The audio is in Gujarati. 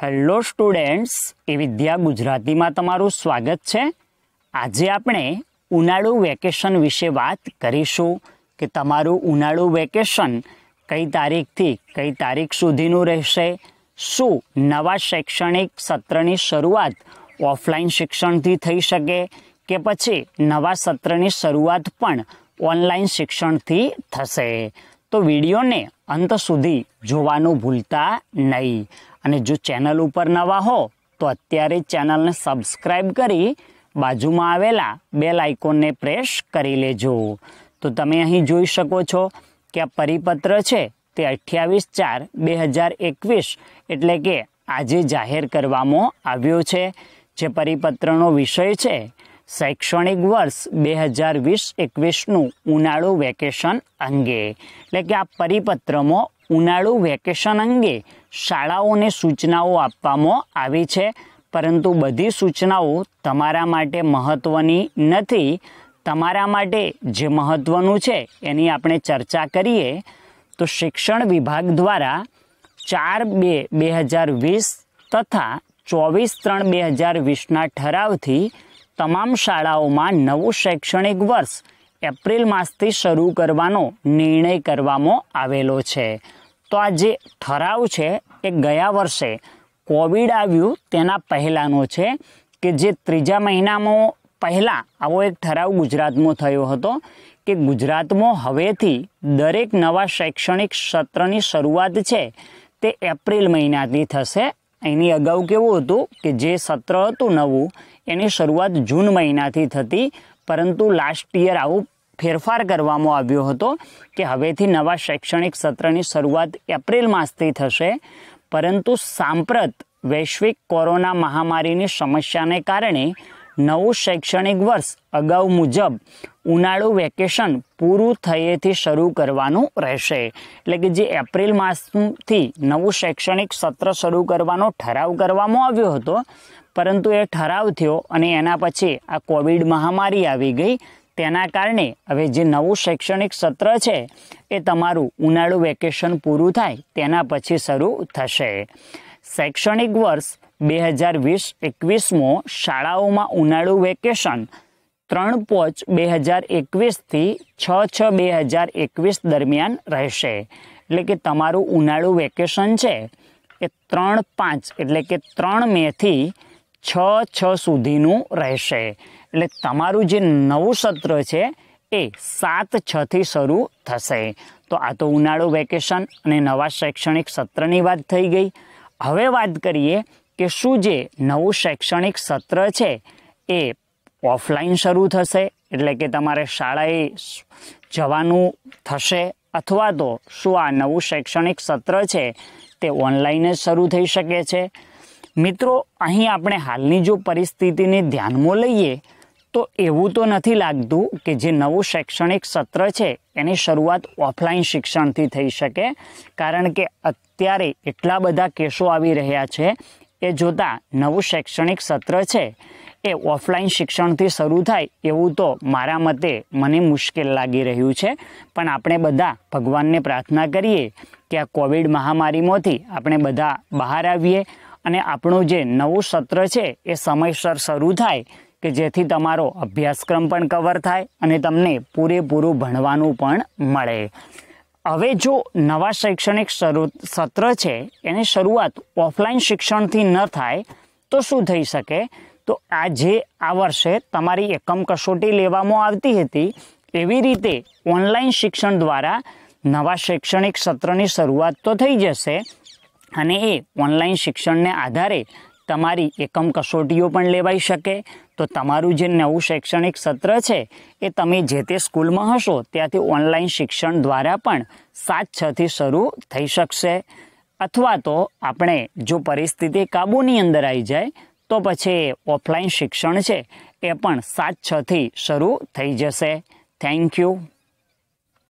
હેલો સ્ટુડન્ટ્સ એ વિદ્યા ગુજરાતીમાં તમારું સ્વાગત છે આજે આપણે ઉનાળુ વેકેશન વિશે વાત કરીશું કે તમારું ઉનાળુ વેકેશન કઈ તારીખથી કઈ તારીખ સુધીનું રહેશે શું નવા શૈક્ષણિક સત્રની શરૂઆત ઓફલાઈન શિક્ષણથી થઈ શકે કે પછી નવા સત્રની શરૂઆત પણ ઓનલાઈન શિક્ષણથી થશે તો વિડીયોને અંત સુધી જોવાનું ભૂલતા નહીં અને જો ચેનલ ઉપર નવા હો તો અત્યારે ચેનલને સબસ્ક્રાઈબ કરી બાજુમાં આવેલા બેલ આઇકોનને પ્રેસ કરી લેજો તો તમે અહીં જોઈ શકો છો કે આ પરિપત્ર છે તે અઠ્યાવીસ ચાર બે હજાર એકવીસ એટલે કે આજે જાહેર કરવામાં આવ્યો છે જે પરિપત્રનો વિષય છે શૈક્ષણિક વર્ષ બે હજાર વીસ એકવીસનું ઉનાળુ વેકેશન અંગે એટલે કે આ પરિપત્રમાં ઉનાળુ વેકેશન અંગે શાળાઓને સૂચનાઓ આપવામાં આવી છે પરંતુ બધી સૂચનાઓ તમારા માટે મહત્ત્વની નથી તમારા માટે જે મહત્ત્વનું છે એની આપણે ચર્ચા કરીએ તો શિક્ષણ વિભાગ દ્વારા ચાર બે બે હજાર વીસ તથા ચોવીસ ત્રણ બે હજાર વીસના ઠરાવથી તમામ શાળાઓમાં નવું શૈક્ષણિક વર્ષ એપ્રિલ માસથી શરૂ કરવાનો નિર્ણય કરવામાં આવેલો છે તો આ જે ઠરાવ છે એ ગયા વર્ષે કોવિડ આવ્યું તેના પહેલાંનો છે કે જે ત્રીજા મહિનામાં પહેલાં આવો એક ઠરાવ ગુજરાતમાં થયો હતો કે ગુજરાતમાં હવેથી દરેક નવા શૈક્ષણિક સત્રની શરૂઆત છે તે એપ્રિલ મહિનાથી થશે એની અગાઉ કેવું હતું કે જે સત્ર હતું નવું એની શરૂઆત જૂન મહિનાથી થતી પરંતુ લાસ્ટ યર આવું ફેરફાર કરવામાં આવ્યો હતો કે હવેથી નવા શૈક્ષણિક સત્રની શરૂઆત એપ્રિલ માસથી થશે પરંતુ સાંપ્રત વૈશ્વિક કોરોના મહામારીની સમસ્યાને કારણે નવું શૈક્ષણિક વર્ષ અગાઉ મુજબ ઉનાળુ વેકેશન પૂરું થયેથી શરૂ કરવાનું રહેશે એટલે કે જે એપ્રિલ માસથી નવું શૈક્ષણિક સત્ર શરૂ કરવાનો ઠરાવ કરવામાં આવ્યો હતો પરંતુ એ ઠરાવ થયો અને એના પછી આ કોવિડ મહામારી આવી ગઈ તેના કારણે હવે જે નવું શૈક્ષણિક સત્ર છે એ તમારું ઉનાળુ વેકેશન પૂરું થાય તેના પછી શરૂ થશે શૈક્ષણિક વર્ષ બે હજાર વીસ એકવીસમો શાળાઓમાં ઉનાળુ વેકેશન ત્રણ પોચ બે હજાર એકવીસથી છ છ બે હજાર એકવીસ દરમિયાન રહેશે એટલે કે તમારું ઉનાળુ વેકેશન છે એ ત્રણ પાંચ એટલે કે ત્રણ મેથી છ છ સુધીનું રહેશે એટલે તમારું જે નવું સત્ર છે એ સાત છથી શરૂ થશે તો આ તો ઉનાળુ વેકેશન અને નવા શૈક્ષણિક સત્રની વાત થઈ ગઈ હવે વાત કરીએ કે શું જે નવું શૈક્ષણિક સત્ર છે એ ઓફલાઈન શરૂ થશે એટલે કે તમારે શાળાએ જવાનું થશે અથવા તો શું આ નવું શૈક્ષણિક સત્ર છે તે ઓનલાઈન જ શરૂ થઈ શકે છે મિત્રો અહીં આપણે હાલની જો પરિસ્થિતિને ધ્યાનમાં લઈએ તો એવું તો નથી લાગતું કે જે નવું શૈક્ષણિક સત્ર છે એની શરૂઆત ઓફલાઈન શિક્ષણથી થઈ શકે કારણ કે અત્યારે એટલા બધા કેસો આવી રહ્યા છે એ જોતાં નવું શૈક્ષણિક સત્ર છે એ ઓફલાઈન શિક્ષણથી શરૂ થાય એવું તો મારા મતે મને મુશ્કેલ લાગી રહ્યું છે પણ આપણે બધા ભગવાનને પ્રાર્થના કરીએ કે આ કોવિડ મહામારીમાંથી આપણે બધા બહાર આવીએ અને આપણું જે નવું સત્ર છે એ સમયસર શરૂ થાય કે જેથી તમારો અભ્યાસક્રમ પણ કવર થાય અને તમને પૂરેપૂરું ભણવાનું પણ મળે હવે જો નવા શૈક્ષણિક શરૂ સત્ર છે એની શરૂઆત ઓફલાઈન શિક્ષણથી ન થાય તો શું થઈ શકે તો આજે આ વર્ષે તમારી એકમ કસોટી લેવામાં આવતી હતી એવી રીતે ઓનલાઈન શિક્ષણ દ્વારા નવા શૈક્ષણિક સત્રની શરૂઆત તો થઈ જશે અને એ ઓનલાઈન શિક્ષણને આધારે તમારી એકમ કસોટીઓ પણ લેવાઈ શકે તો તમારું જે નવું શૈક્ષણિક સત્ર છે એ તમે જે તે સ્કૂલમાં હશો ત્યાંથી ઓનલાઈન શિક્ષણ દ્વારા પણ સાત છથી શરૂ થઈ શકશે અથવા તો આપણે જો પરિસ્થિતિ કાબૂની અંદર આવી જાય તો પછી ઓફલાઈન શિક્ષણ છે એ પણ સાત છથી શરૂ થઈ જશે થેન્ક યુ